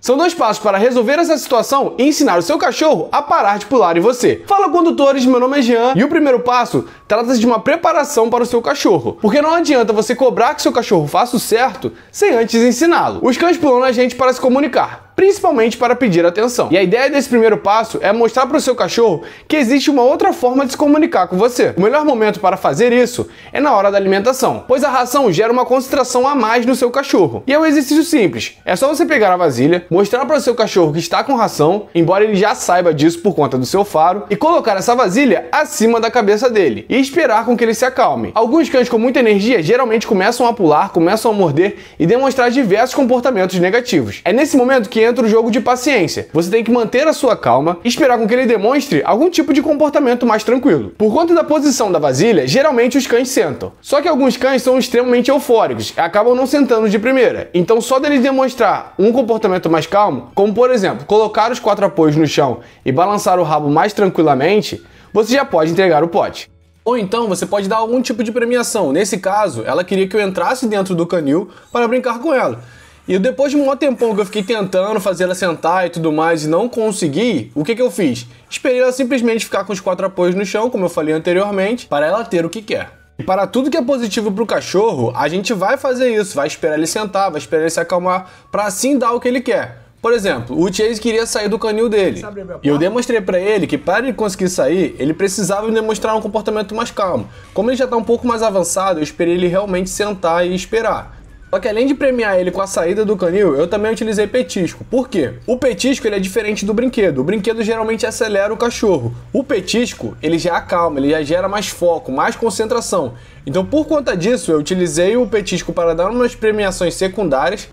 São dois passos para resolver essa situação e ensinar o seu cachorro a parar de pular em você. Fala condutores, meu nome é Jean e o primeiro passo trata-se de uma preparação para o seu cachorro, porque não adianta você cobrar que seu cachorro faça o certo sem antes ensiná-lo. Os cães pulam na gente para se comunicar principalmente para pedir atenção. E a ideia desse primeiro passo é mostrar para o seu cachorro que existe uma outra forma de se comunicar com você. O melhor momento para fazer isso é na hora da alimentação, pois a ração gera uma concentração a mais no seu cachorro. E é um exercício simples, é só você pegar a vasilha, mostrar para o seu cachorro que está com ração, embora ele já saiba disso por conta do seu faro, e colocar essa vasilha acima da cabeça dele e esperar com que ele se acalme. Alguns cães com muita energia geralmente começam a pular, começam a morder e demonstrar diversos comportamentos negativos. É nesse momento que Dentro o jogo de paciência. Você tem que manter a sua calma e esperar com que ele demonstre algum tipo de comportamento mais tranquilo. Por conta da posição da vasilha, geralmente os cães sentam. Só que alguns cães são extremamente eufóricos e acabam não sentando de primeira. Então, só deles demonstrar um comportamento mais calmo, como por exemplo, colocar os quatro apoios no chão e balançar o rabo mais tranquilamente, você já pode entregar o pote. Ou então você pode dar algum tipo de premiação. Nesse caso, ela queria que eu entrasse dentro do canil para brincar com ela. E depois de um tempão que eu fiquei tentando fazer ela sentar e tudo mais e não consegui, o que, que eu fiz? Esperei ela simplesmente ficar com os quatro apoios no chão, como eu falei anteriormente, para ela ter o que quer. E para tudo que é positivo para o cachorro, a gente vai fazer isso, vai esperar ele sentar, vai esperar ele se acalmar, para assim dar o que ele quer. Por exemplo, o Chase queria sair do canil dele. E eu demonstrei para ele que para ele conseguir sair, ele precisava demonstrar um comportamento mais calmo. Como ele já está um pouco mais avançado, eu esperei ele realmente sentar e esperar. Só que além de premiar ele com a saída do canil, eu também utilizei petisco. Por quê? O petisco ele é diferente do brinquedo. O brinquedo geralmente acelera o cachorro. O petisco, ele já acalma, ele já gera mais foco, mais concentração. Então, por conta disso, eu utilizei o petisco para dar umas premiações secundárias,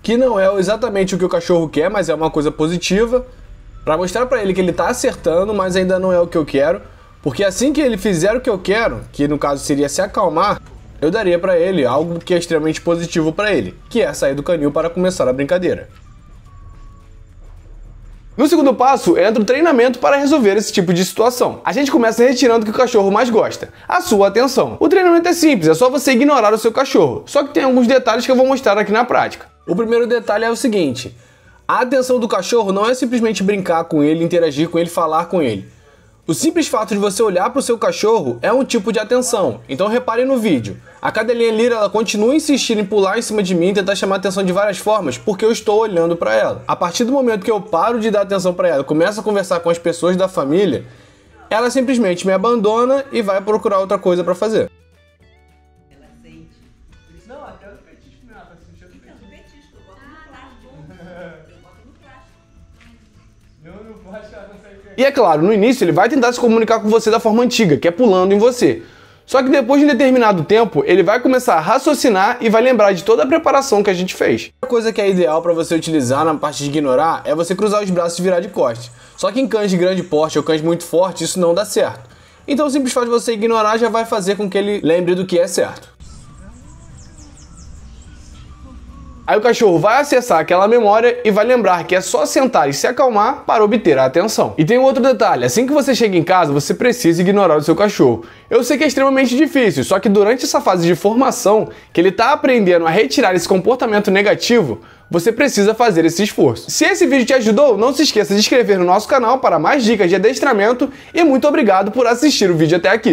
que não é exatamente o que o cachorro quer, mas é uma coisa positiva, para mostrar para ele que ele está acertando, mas ainda não é o que eu quero. Porque assim que ele fizer o que eu quero, que no caso seria se acalmar, eu daria para ele algo que é extremamente positivo para ele, que é sair do canil para começar a brincadeira. No segundo passo, entra o treinamento para resolver esse tipo de situação. A gente começa retirando o que o cachorro mais gosta, a sua atenção. O treinamento é simples, é só você ignorar o seu cachorro. Só que tem alguns detalhes que eu vou mostrar aqui na prática. O primeiro detalhe é o seguinte: a atenção do cachorro não é simplesmente brincar com ele, interagir com ele, falar com ele. O simples fato de você olhar para o seu cachorro é um tipo de atenção, então reparem no vídeo. A cadelinha Lira ela continua insistindo em pular em cima de mim e tentar chamar atenção de várias formas porque eu estou olhando para ela. A partir do momento que eu paro de dar atenção para ela e começo a conversar com as pessoas da família, ela simplesmente me abandona e vai procurar outra coisa para fazer. Não, até o petisco, assim, não, ela tá sentindo o petisco. Ah, o Eu boto no plástico. E é claro, no início ele vai tentar se comunicar com você da forma antiga, que é pulando em você. Só que depois de um determinado tempo, ele vai começar a raciocinar e vai lembrar de toda a preparação que a gente fez. A coisa que é ideal para você utilizar na parte de ignorar é você cruzar os braços e virar de costas. Só que em cães de grande porte ou cães muito fortes, isso não dá certo. Então o simples fato de você ignorar já vai fazer com que ele lembre do que é certo. Aí o cachorro vai acessar aquela memória e vai lembrar que é só sentar e se acalmar para obter a atenção. E tem um outro detalhe, assim que você chega em casa, você precisa ignorar o seu cachorro. Eu sei que é extremamente difícil, só que durante essa fase de formação, que ele está aprendendo a retirar esse comportamento negativo, você precisa fazer esse esforço. Se esse vídeo te ajudou, não se esqueça de inscrever no nosso canal para mais dicas de adestramento e muito obrigado por assistir o vídeo até aqui.